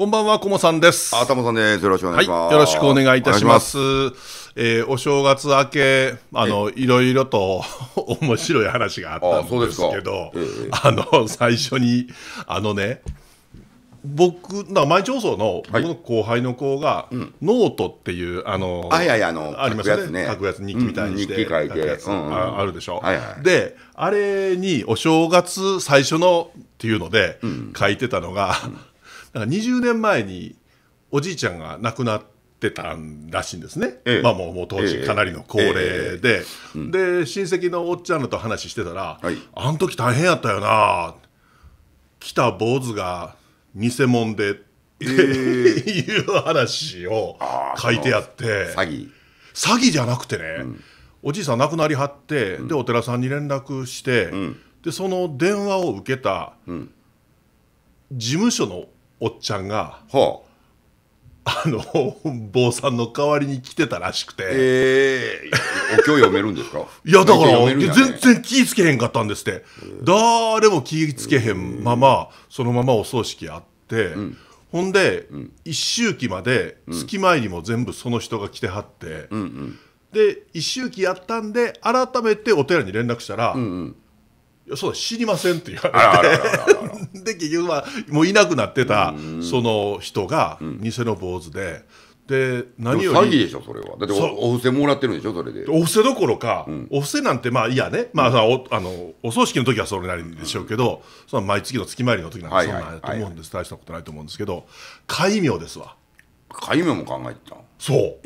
こんばんは、こもさんです。あたもさんです。よろしくお願いします。はい、よろしくお願いいたします。おえー、お正月明け、あの、いろいろと 面白い話があったんですけど、あええ、あの、最初に、あのね、僕、な毎朝送の、僕の後輩の子が、うん、ノートっていう、あの、あいやいや、の、ありますよね。書くやつ、日記みたいにして。うん、日記書いて。うんうん、あるでしょ、はいはい、で、あれに、お正月最初のっていうので、書いてたのが、うんなんか20年前におじいちゃんが亡くなってたらしいんですね、ええ、まあ、もうもう当時、かなりの高齢で、えうん、で親戚のおっちゃんらと話してたら、はい、あの時大変やったよな、来た坊主が偽物でっていう話を書いてあって、詐欺詐欺じゃなくてね、うん、おじいさん亡くなりはって、でお寺さんに連絡して、うん、でその電話を受けた事務所のおっちゃんが、はあの坊さんの代わりに来てたらしくて、えー、お経読めるんですか いやだから、全然気ぃつけへんかったんですって誰も気ぃつけへんままそのままお葬式あって、うん、ほんで、うん、一周忌まで月前にも全部その人が来てはって、うんうん、で一周忌やったんで改めてお寺に連絡したら、うんうんや、そう、知りませんって言われて、で、結局は、もういなくなってた、その人が、偽の坊主で、で何より詐欺でしょそれはだってお布施もらってるんでしょそれでお布施どころか、お布施なんてまあいやね、まあ、うん、おあのお葬式の時はそれなりでしょうけど、その毎月の月参りの時なんてそんなと思うんです、大したことないと思うんですけど戒名ですわ戒名も考えてたそう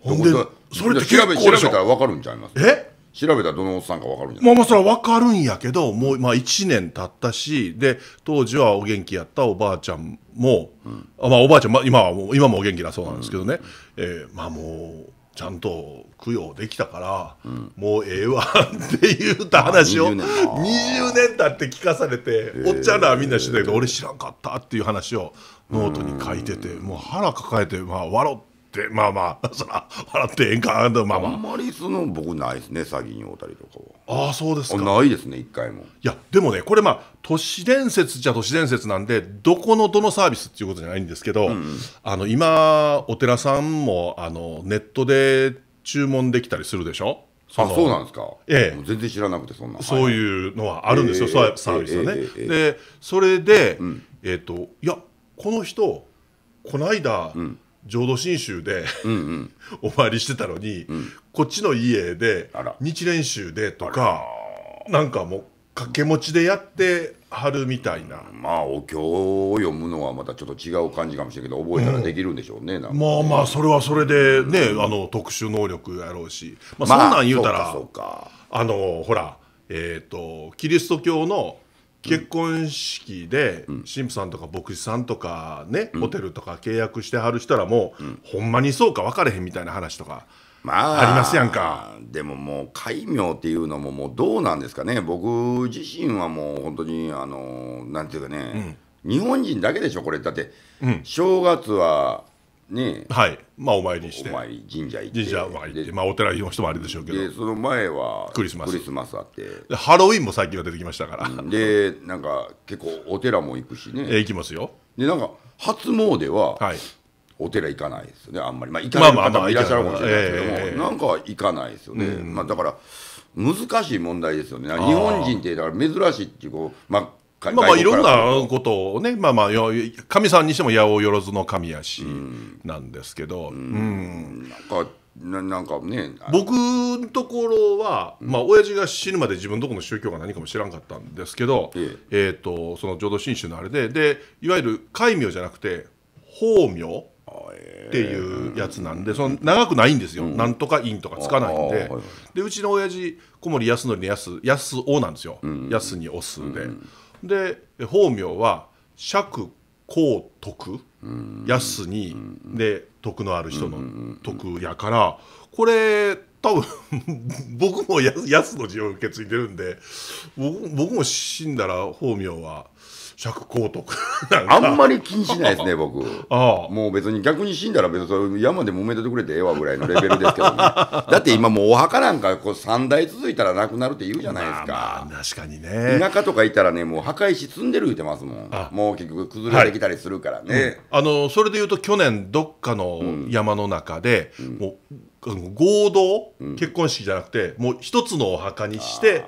ほんでそれって結構調べたら分かるんちゃいますえ調べたらどのおっさんか分かるんじゃないまあまあそれは分かるんやけどもうまあ1年経ったしで当時はお元気やったおばあちゃんも、うん、あまあおばあちゃん、ま、今はもう今もお元気だそうなんですけどね、うん、えー、まあもうちゃんと供養できたから、うん、もうええわって言うた話を20年経って聞かされて、えー、おっちゃんらはみんなってたけど、俺知らんかったっていう話をノートに書いてて、もう腹抱えて、まあ、笑って。ってまあまあ そら払ってええんかあんまあまああんまりその僕ないですね詐欺におたりとかはああそうですかないですね一回もいやでもねこれまあ都市伝説じゃ都市伝説なんでどこのどのサービスっていうことじゃないんですけど、うん、あの今お寺さんもあのネットで注文できたりするでしょあそうなんですか、ええ、全然知らなくてそんなそういうのはあるんですよ、えー、サービスはね、えー、でそれで、うん、えっ、ー、といやこの人この間、うん、浄土真宗でお参りしてたのに、こっちの家で日蓮宗でとかなんかもう掛け持ちでやってはるみたいな、まあお経を読むのはまたちょっと違う感じかもしれないけど覚えたらできるんでしょうね、まあまあそれはそれでね、あの特殊能力やろうし、まあ、そんなん言うたら、あ、のほらえっ、とキリスト教の結婚式で神父さんとか牧師さんとかね、ホテルとか契約してはる人らも、う、ほんまにそうか分かれへんみたいな話とか。まあ、ありますやんかでももう戒名っていうのももうどうなんですかね僕自身はもう本当にあのなんていうかね、日本人だけでしょこれだって、正月はねはいまあお参りしてお参り神社行って神社行ってまあお寺の人もあれでしょうけどでその前はクリスマスクリスマスあってでハロウィンも最近は出てきましたから、でなんか結構お寺も行くしねえ行きますよでなんか初詣は、はい、お寺行かないですよねあんまりまあ行かない方もいらっしゃるかもしれないですけども、えー、なんか行かないですよね、うん、まあだから難しい問題ですよね日本人ってだから珍しいっていうこうまあまあまあいろんなことをね、まあまあ、神さんにしても八百万の神やし、なんですけど、うん。なんかななんかね僕のところは、うん、まあ親父が死ぬまで自分どこの宗教が何かも知らんかったんですけど、えええーとその浄土真宗のあれででいわゆる戒名じゃなくて法名っていうやつなんで、えその長くないんですよ、うん、なんとか院とかつかないんで,、でうちの親父小森安則の安安おなんですよ、うん、安におすで。うんで法名は釈公徳安にで徳のある人の徳やからこれ多分 僕も安の字を受け継いでるんで僕も死んだら法名は着光とか あんまり気にしないですね僕もう別に逆に死んだら別にそ山で揉めててくれてええわぐらいのレベルですけどね だって今もうお墓なんかこう3代続いたらなくなるって言うじゃないですか、まあ、まあ確かにね田舎とかいたらねもう墓石積んでる言うてますもんもう結局崩れてきたりするからね、はいうん、あのそれでいうと去年どっかの山の中で、うん、もう合同、うん、結婚式じゃなくてもう一つのお墓にして、うん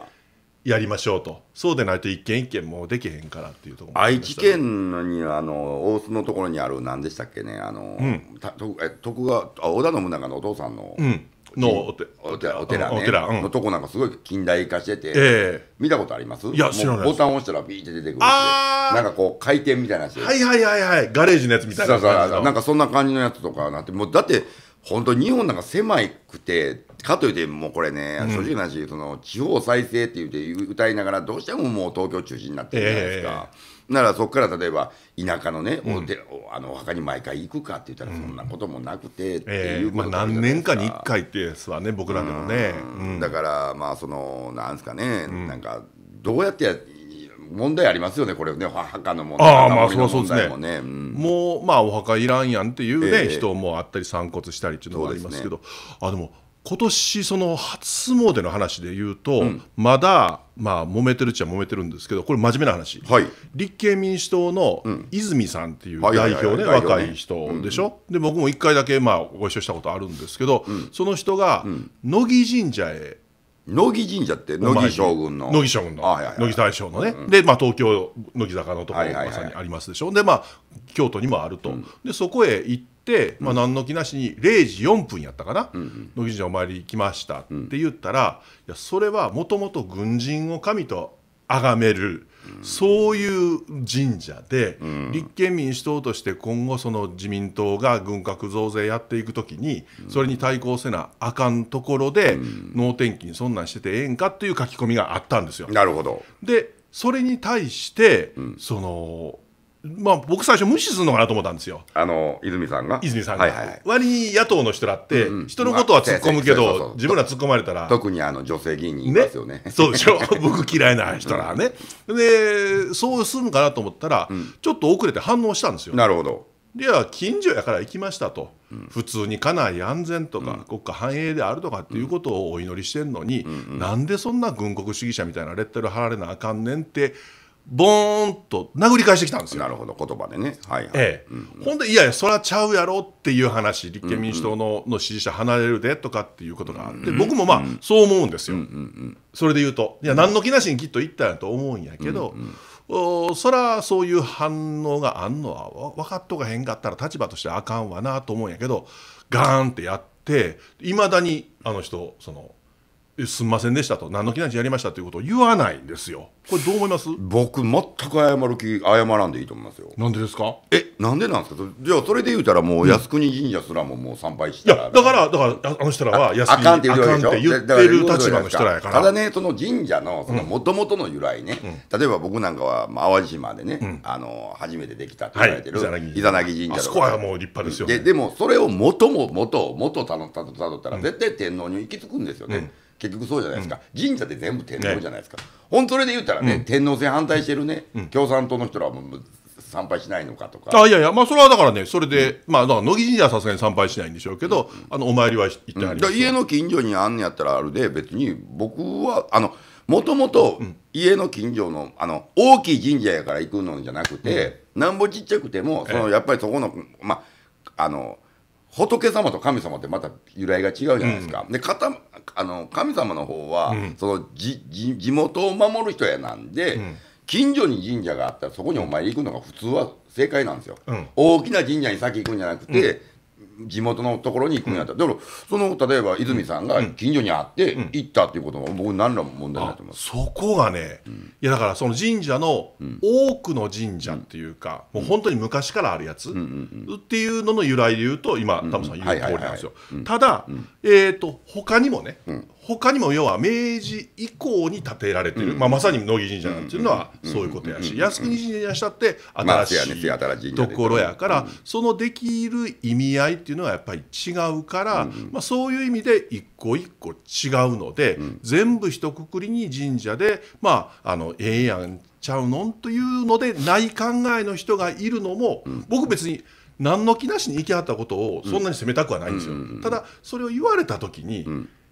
やりましょうとそうでないと一軒一軒もうできへんからっていうところ愛知県にあの大須のところにあるなんでしたっけねあの、うん、たとえ徳川あ織田信長のお父さんの、うん、のおておてお寺、ね,、お寺、うん、のとこなんかすごい近代化してて、えー、見たことありますいや知らないボタン押したらビーって出てくるなんかこう回転みたいなやつはいはいはいはいガレージのやつみたいなそうそうなんかそんな感じのやつとかなってもうだって本当日本なんか狭くて、かといってもうこれね、うん、正直な話、その地方再生って言って歌いながら、どうしてももう東京中心になってるじゃないですか。えー、ならそこから例えば田舎のね、うん、あのお墓に毎回行くかって言ったらそんなこともなくてっていうこと、まあ、何年かに1回ってですわね僕らでもね、だからまあそのなんですかね、なんかどうやってや問題ありますよね、これね、墓の問題、あまあそうそうですね、うん、もう、まあ、お墓いらんやんっていうね、えー、人もあったり、散骨したりっていうのもありますけど、でね、あでも、今年その初詣の話で言うと、うん、まだ、まあ、揉めてるっちゃ揉めてるんですけど、これ、真面目な話、はい、立憲民主党の泉さんっていう代表ね、若い人でしょ、うん、で僕も一回だけ、まあ、ご一緒したことあるんですけど、その人が、乃木神社へ。乃木神社って乃木将軍の乃木将軍の、乃木大将のね、うん、で、まあ、東京乃木坂のところまさにありますでしょ、でまあ京都にもあると、うん、でそこへ行って、まあ、何の気なしに0時4分やったかな、うん、乃木神社お参り行きましたって言ったら、いやそれはもともと軍人を神と崇めるそういう神社で、立憲民主党として今後、その自民党が軍拡増税やっていくときに、それに対抗せなあかんところで、能天気にそんなんしててええんかっていう書き込みがあったんですよ。なるほどでそれに対して、そのまあ、僕最初無視するのかなと思ったんですよ。あの、泉さんが泉さんが。はいはい割に野党の人らって、うんうん人のことは突っ込むけど、自分ら突っ込まれたら、特にあの女性議員にいますよね。そうでしょ 僕嫌いな人らね。で、そうするのかなと思ったら、ちょっと遅れて反応したんですよ。なるほど。いや、近所やから行きましたと、普通に家内安全とか、国家繁栄であるとかっていうことをお祈りしてんのに、なんでそんな軍国主義者みたいなレッテル貼られなあかんねんってボーンと殴り返してきたんですよ。なるほど、言葉でね。はい、はい、ええ、うんうん、ほんで、いやいや、そらちゃうやろっていう話、立憲民主党の,、の支持者離れるでとかっていうことがあって、僕もまあ、そう思うんですよ、うんうんうん。それで言うと、いや、何の気なしにきっと言ったんやと思うんやけど、うんうんおそらそういう反応があんのは分かっとかへんかったら立場としてあかんわなと思うんやけどガーンってやっていまだにあの人そのすみませんでしたと、何の気なしやりましたということを言わないんですよ、これ、どう思います僕、全く謝る気、謝らんでいいと思いますよ。なんでですかえ、なんでなんですか、じゃあ、それで言うたら、もう靖国神社すらももう参拝して、いや、だから、だから、あの人らは靖国あかんって言ってる立場の人らやから。ただね、その神社のもともとの由来ね、例えば僕なんかは、まあ、淡路島でね、あの初めてできたって言われてる、伊ざなぎ神社あそこはもう立派ですよ、ででも、それを元も元、元たどったら、絶対天皇に行き着くんですよね。結局そうじゃないですか、うん、神社で全部天皇じゃないですか、ね、本当で言ったらね、うん、天皇制反対してるね、うん、共産党の人らはもう参拝しないのかとかあいやいや、まあ、それはだからね、それで、まあ、乃木神社はさすがに参拝しないんでしょうけど、あのお参りは行ってあります、家の近所にあんのやったらあるで、別に僕は、あのもともと家の近所のあの大きい神社やから行くのじゃなくて、なんぼちっちゃくても、そのやっぱりそこの、まあ、あの仏様と神様ってまた由来が違うじゃないですか。うん、でかたあの神様の方は、うん、そのじじ地元を守る人やなんで、うん、近所に神社があったらそこにお参り行くのが普通は正解なんですよ。大きな神社に先行くんじゃなくて、地元のところに行くんやったら、だからその例えば泉さんが近所にあって行ったっていうことも僕何らも問題ないと思いますそこがね、いやだからその神社の多くの神社っていうか、もう本当に昔からあるやつっていうのの由来で言うと今タムさん言う通りなんですよただえっと他にもね他にも要は明治以降に建てられてる、まあ、まさに乃木神社なんていうのはそういうことやし靖国神社にしたって新しいところやから、そのできる意味合いっていうのはやっぱり違うから、まあ、そういう意味で一個一個違うので、全部一括りに神社でまああのええやんちゃうのんというのでない考えの人がいるのも、僕別に。何の気なしに生きはったことをそんなに責めたくはないんですよ、ただそれを言われた時に、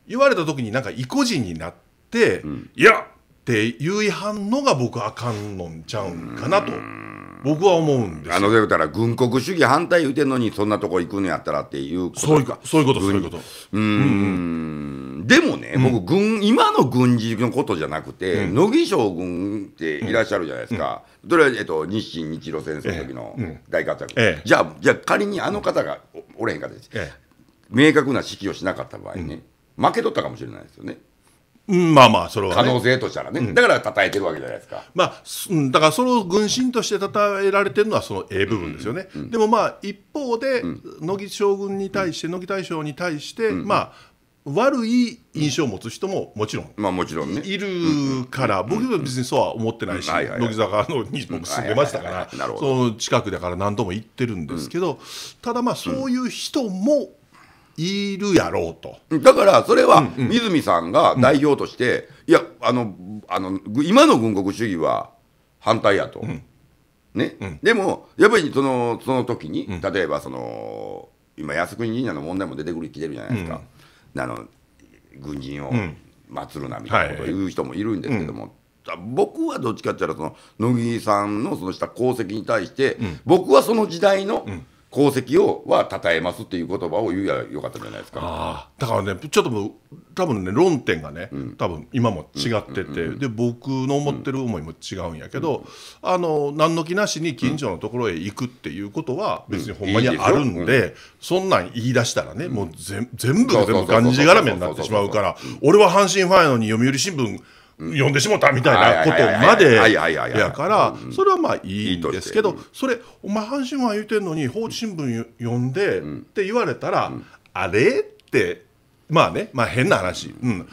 言われた時になんか意固地になって、うん、いやって言いはんのが僕あかんのんちゃうんかなと。僕は思うんですあので言から軍国主義反対言うてんのにそんなとこ行くんやったらっていうことそういうかそういうことそういうことうんでもね、うん、僕軍今の軍事のことじゃなくて、うん、乃木将軍っていらっしゃるじゃないですか、うん、それは、えっと、日清日露戦争の時の大活躍、ええ、じゃあじゃあ仮にあの方がおれへんかです、え、明確な指揮をしなかった場合ね、負け取ったかもしれないですよね。うんまあまあ、それは、ね、可能性としたらね、だから叩いてるわけじゃないですか。まあ、うん、だからその軍神として称えられてるのはその A 部分ですよね。うんうん、でもまあ、一方で、乃木将軍に対して、乃木大将に対して、まあ、悪い印象を持つ人ももちろん、まあ、もちろん、ね、いるから、僕は別にそうは思ってないし、乃木坂のに僕住んでましたから、その近くだから何度も行ってるんですけど、ただまあ、そういう人もいるやろうと。だからそれは、水さんが代表として、いやあのあの、今の軍国主義は反対やと。ね、うん、でも、やっぱりそのその時に、例えばその、今、靖国神社の問題も出てくるきてるじゃないですか、うん、あの軍人を祀るなみたいなことを言う人もいるんですけども、はい、僕はどっちかって言ったら、乃木さんのそのした功績に対して、僕はその時代の、功績をは称えますっていう言葉を言うやよかったじゃないですかだからねちょっともう多分ね論点がね、うん、多分今も違ってて、で僕の思ってる思いも違うんやけど、うん、あの何の気なしに近所のところへ行くっていうことは別にほんまにあるんで,、そんなん言い出したらね、もう全部が全部がんじがらめになってしまうから俺は阪神ファンやのに読売新聞読んでしもたみたいなことまでやからそれはまあいいんですけどそれお前阪神ファン言うてんのに報知新聞読んでって言われたらあれってまあねまあ変な話うん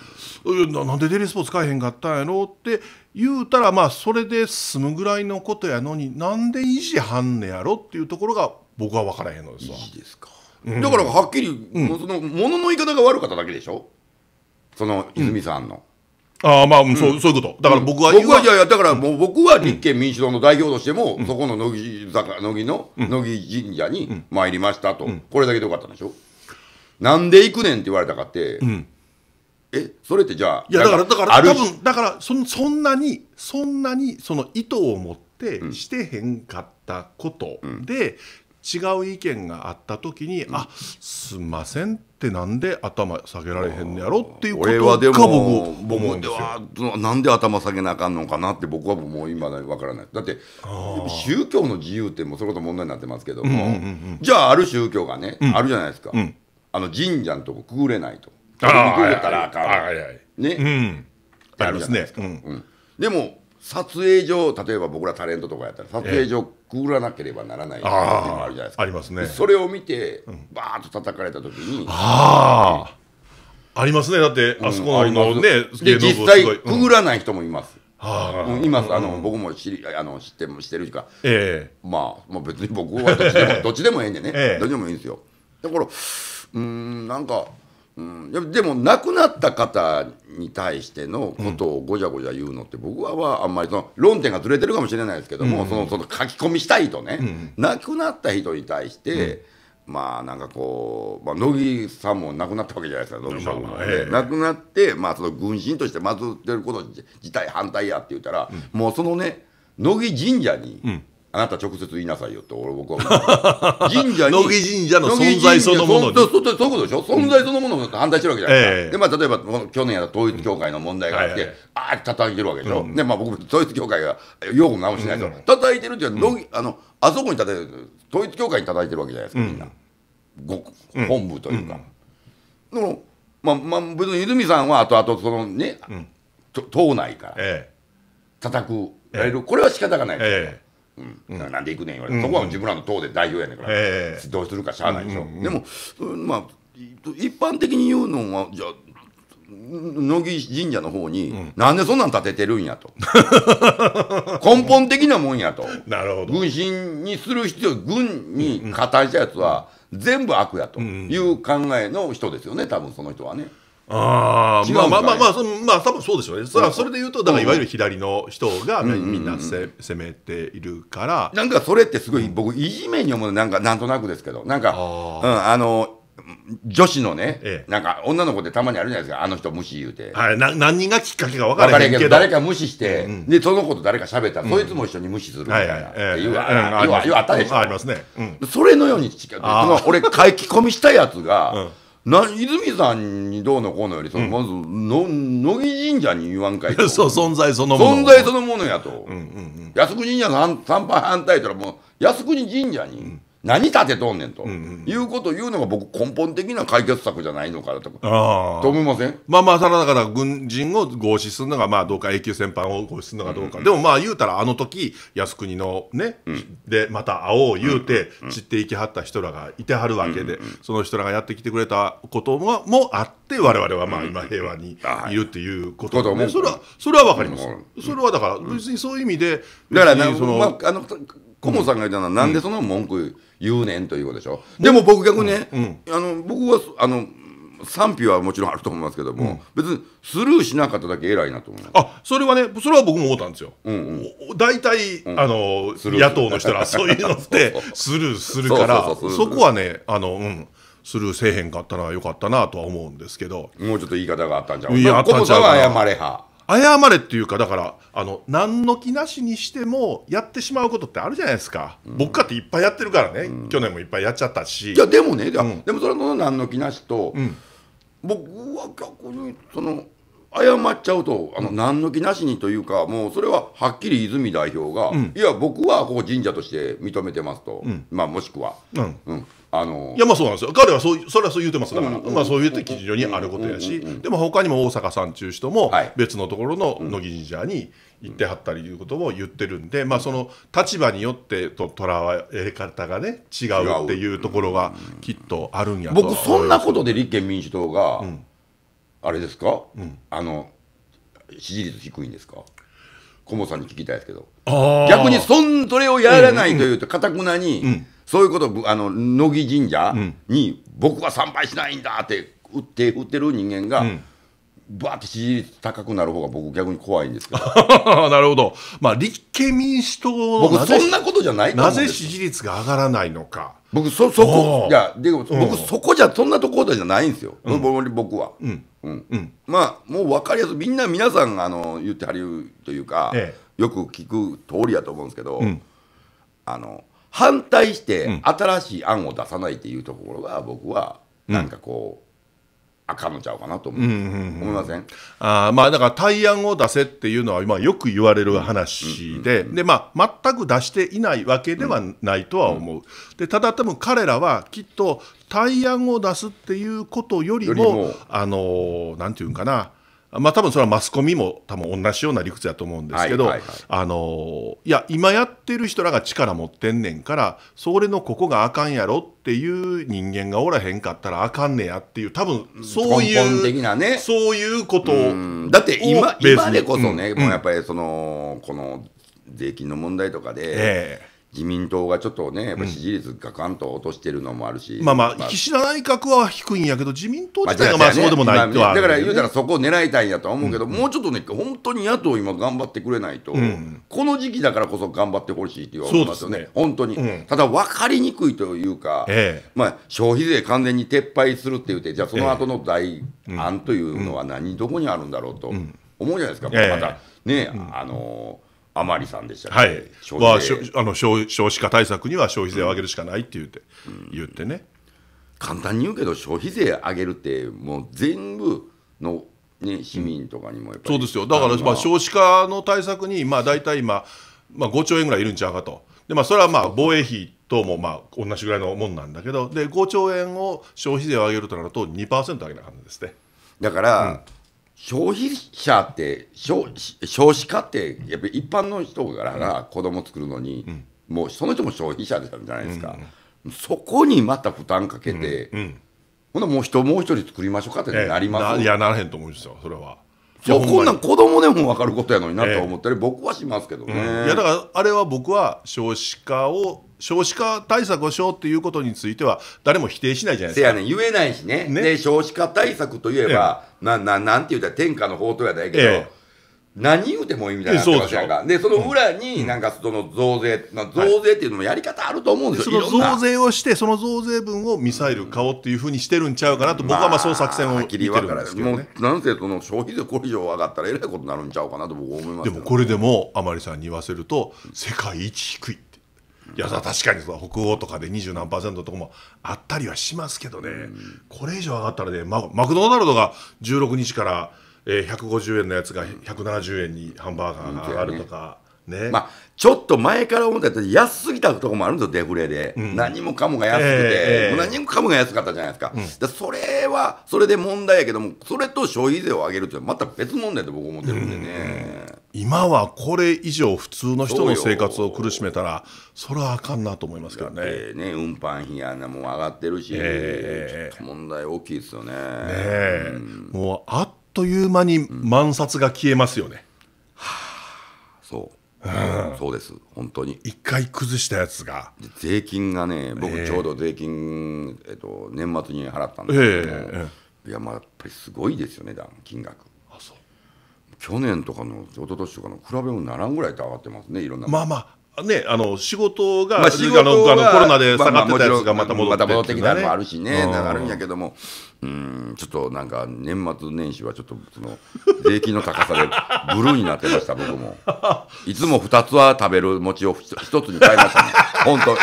なんでデイリースポーツ買えへんかったんやろって言うたらまあそれで済むぐらいのことやのになんで維持はんねやろっていうところが僕は分からへんのですわ。いいですかだからはっきり、うん、そのものの言い方が悪かっただけでしょその泉さんの。あまあ、うん、そうそういうことだから僕は,、僕はいやいやだからもう僕は立憲民主党の代表としても、そこの乃木坂乃木の、乃木神社に参りましたと、これだけでよかったんでしょなんで行くねんって言われたかって、えそれってじゃあいやだからだから多分だからそそんなにそんなにその意図を持ってしてへんかったことで、違う意見があった時に、うん、あすんませんってなんで頭下げられへんねやろっていうことが僕思うんですよなんで頭下げなあかんのかなって僕はもう今わからないだって宗教の自由ってもうそれこそ問題になってますけども、うんうんうんうん、じゃあある宗教がね、うん、あるじゃないですか、うん、あの神社のとこくぐれないとくぐれたらあかんね、うん、ありますね、うんでも撮影所例えば僕らタレントとかやったら撮影所くぐらなければならないっていうのがあるじゃないですか、ありますねそれを見てバーッと叩かれた時に、あありますねだってあそこのね、で実際くぐらない人もいます、はあ、あの、僕も知りあの知ってもってるしか、ええ、まあ、まあ別に僕はどっちでも どっちでもええんでね、どっちでもいいんですよだからうんなんかうん、でも亡くなった方に対してのことをごちゃごちゃ言うのって、僕はあんまりその論点がずれてるかもしれないですけども、うん、そのその書き込みしたいとね、うん、亡くなった人に対して、うん、まあなんかこう、まあ、乃木さんも亡くなったわけじゃないですか乃木さんも、ええ、亡くなって、まあ、その軍神として祀ってること自体反対やって言ったら、もうそのね乃木神社に。あなた直接言いなさいよって俺僕は 神社に乃木神社の存在そのものにそういうことでしょ存在そのものに反対してるわけじゃないですか、でまあ例えば去年や統一教会の問題があって、あーってああ叩いてるわけでしょ、うでまあ僕統一教会が用語直しないと。叩いてるっていうのは、あのあそこに叩いてる統一教会に叩いてるわけじゃないですかみんな、ご本部というか、でもまあまあ別に泉さんは後々そのね、党内から叩く、れる。これは仕方がないですうん、なんで行くねん言われて、そこは自分らの党で代表やねんから、どうするかしゃあないでしょ、でも、まあ、一般的に言うのは、じゃあ、乃木神社の方に、うん、なんでそんなん建ててるんやと 根本的なもんやとなるほど軍神にする必要軍に加担したやつは全部悪やという考えの人ですよね多分その人はね。ああ、まあまあまあまあ、まあ、多分そうでしょうね。さあ、それで言うと、だからいわゆる左の人がみんなせ、攻めているから。なんかそれってすごい僕、いじめに思うなんか、なんとなくですけど、なんか、うん、あの、女子のね、ええ、なんか女の子ってたまにあるじゃないですか、あの人無視言うて。はい、な何人がきっかけが分からへんけど。誰か無視して、うん、で、その子と誰か喋ったら、うん、そいつも一緒に無視するみたいな。っていう、あったでしょ。ありますね。それのように、俺、書き込みしたやつが、な泉さんにどうのこうのよりその、まずの乃木神社に言わんかいと そう存在そのもの存在そのものやと、うんうんうん靖国神社の反参拝反対とらもう靖国神社に何立てとんねんと、いうことを言うのが僕根本的な解決策じゃないのかなとと思いませんまあまあさらだから軍人を合資するのがまあどうか永久戦犯を合資するのがどうか、でもまあ言うたらあの時靖国のね、でまた会おう言うて散っていきはった人らがいてはるわけで、その人らがやってきてくれたことももあって我々はまあ今平和にいるっていうことで、ねそれはそれは分かります、それはだから別にそういう意味でだからその、あの顧問さんが言ったのは、なんでその文句言うねんということでしょ、うん、でも僕逆にね、あの僕はあの賛否はもちろんあると思いますけども、うん、別にスルーしなかっただけ偉いなと思いますあそれはね、それは僕も思ったんですよ、大体、あの野党の人ら、そういうのってスルーするから、そこはね、あのうん、スルーせえへんかったのはよかったなとは思うんですけど、もうちょっと言い方があったんじゃん、いや、あっさんは謝れは謝れっていうかだからあの何の気なしにしてもやってしまうことってあるじゃないですか、うん、僕かっていっぱいやってるからね、うん、去年もいっぱいやっちゃったしいやでもね、うん、でもそれの何の気なしと、僕は逆にその謝っちゃうとあの何の気なしにというかもうそれははっきり泉代表が、いや僕はここ神社として認めてますと、まあもしくは、うんあのいやまあそうなんですよ彼はそうそれはそう言ってますから、うんうん、まあ、そういう基上にあることやし、うんうん、でも他にも大阪さんちゅう人も別のところの乃木神社に行ってはったりいうことを言ってるんで、まあ、その立場によってとらわれ方がね違うっていうところがきっとあるんやと僕そんなことで立憲民主党が、あれですか、あの支持率低いんですか小本さんに聞きたいですけど逆にそんそれをやらないというとかたくなに、そういうことあの乃木神社に、僕は参拝しないんだって打って打ってる人間が、ばーって支持率高くなる方が僕逆に怖いんですけど なるほど、まあ、立憲民主党僕そんなことじゃないなぜ支持率が上がらないのか僕そそこいやでも僕そこじゃそんなところじゃないんですよ、うん、僕は、うんうんうん、まあもう分かりやすいみんな皆さんあの言ってはるというか、ええ、よく聞く通りやと思うんですけど、うん、あの反対して新しい案を出さないっていうところが僕はなんかこう、あかんのちゃうかなと思う、うんうんうん、思いませんあまあだから対案を出せっていうのは、今よく言われる話で、うんうんでまあ、全く出していないわけではないとは思う、うん、でただ多分彼らはきっと対案を出すっていうことよりもよあのなんていうかなまあ多分それはマスコミも多分同じような理屈やと思うんですけど、はいはいはい、あのいや今やってる人らが力持ってんねんからそれのここがあかんやろっていう人間がおらへんかったらあかんねやっていう多分そういう、ね、そういうことをだって今今でこそね、うん、もうやっぱりそのこの税金の問題とかで。ええ自民党がちょっとね、やっぱ支持率がかんと落としてるのもあるし、うん、まあまあ、岸田内閣は低いんやけど、自民党自体がまあそうでもないとねだから言うたら、そこを狙いたいんやとは思うけど、うん、もうちょっとね、本当に野党、今、頑張ってくれないと、うん、この時期だからこそ頑張ってほしいって言われますよね、ね本当に、ただ分かりにくいというか、ええ、まあ、消費税完全に撤廃するって言って、じゃあ、その後の代案というのは何、どこにあるんだろうと思うじゃないですか、またね、あのーまりさんでしたはい、はあの少少子化対策には消費税を上げるしかないって言って,、言ってね簡単に言うけど消費税上げるってもう全部の、ね、市民とかにもそうですよだからまあ少子化の対策に、まあ、大体今、まあ、5兆円ぐらいいるんちゃうかとで、まあ、それはまあ防衛費ともまあ同じぐらいのもんなんだけどで5兆円を消費税を上げるとなると2%上げな感じですねだから、うん消費者って少子化ってやっぱり一般の人から子供作るのに、うん、もうその人も消費者じゃないですか、うん、そこにまた負担かけて、うん、ほなもう人もう一人作りましょうかってなります、いやならへんと思うんですよそれは。そこんなん子供でも分かることやのになと思ったり、僕はしますけどね、いやだからあれは僕は少子化を少子化対策をしようっていうことについては、誰も否定しないじゃないですか。せやね言えないしね。ねで、少子化対策といえば、ええ、なななんて言うたら天下の宝刀やないけど、ええ何言うてもいいみたいなとやからでその裏になんかその増税、うん、増税っていうのもやり方あると思うんですよ、はい、その増税をしてその増税分をミサイル買おうっていうふうにしてるんちゃうかなと、僕はまあそう作戦を見てるんですけど、ね、もうなんせその消費税これ以上上がったらえらいことになるんちゃうかなと僕は思います、ね、でもこれでも甘利さんに言わせると世界一低いいや確かにそ北欧とかで二十何パーセントとかもあったりはしますけどね、うん、これ以上上がったらねママクドナルドが16日から、えー、150円のやつが170円にハンバーガーが上がるとか。うんねまあ、ちょっと前から思ったけ安すぎたところもあるんですよ、デフレで、うん、何もかもが安くて、えー、何もかもが安かったじゃないですか、うん、それはそれで問題やけども、それと消費税を上げるってまた別問題と僕、思ってるんでね、今はこれ以上普通の人の生活を苦しめたらそれはあかんなと思いますけどね。ね運搬費やなもう上がってるし、えー、問題大きいですよね、ねうん、もうあっという間に万札が消えますよね。うん、はあ、そううん、そうです本当に一回崩したやつが税金がね僕ちょうど税金、えー、えっと、年末に払ったんですけどえーえー、いやまあやっぱりすごいですよね金額去年とかの一昨年とかの比べもならんぐらいって上がってますねいろんなまあまあね、あの仕事が、まあ、仕事があのコロナで下がってたやつがまた戻ってき、まあ、てきたのもあるしね、うあるんやけども、うんちょっとなんか年末年始はちょっとその税金の高さで ブルーになってました、僕も。いつも2つは食べる餅を1つに買いましたね、本当。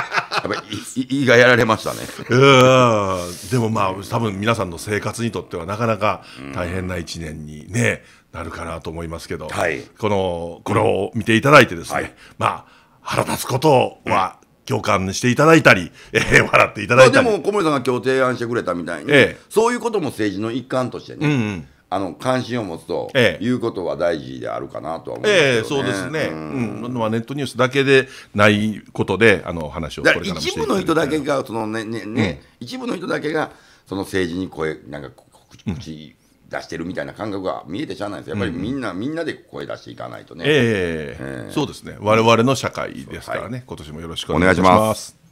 ぱ胃がやられましたねんでもまあ多分皆さんの生活にとってはなかなか大変な1年にね、なるかなと思いますけど、はい、このこれを見ていただいてですね、はい、まあ腹立つことは、共感していただいたり、えー、笑っていただいたり、まあ、でも小森さんが今日提案してくれたみたいに、ええ、そういうことも政治の一環としてね、うんうんあの関心を持つということは大事であるかなとは思います、ね、ええ、そうですね、うん、うん、ネットニュースだけでないことで、あの話を一部の人だけが、そのねねね、うん、一部の人だけが、その政治に声、なんか口、出してるみたいな感覚が見えてしゃあないですやっぱりみんな、うん、みんなで声出していかないとね、ええそうですね、われわれの社会ですからね、はい、今年もよろしくお願いします。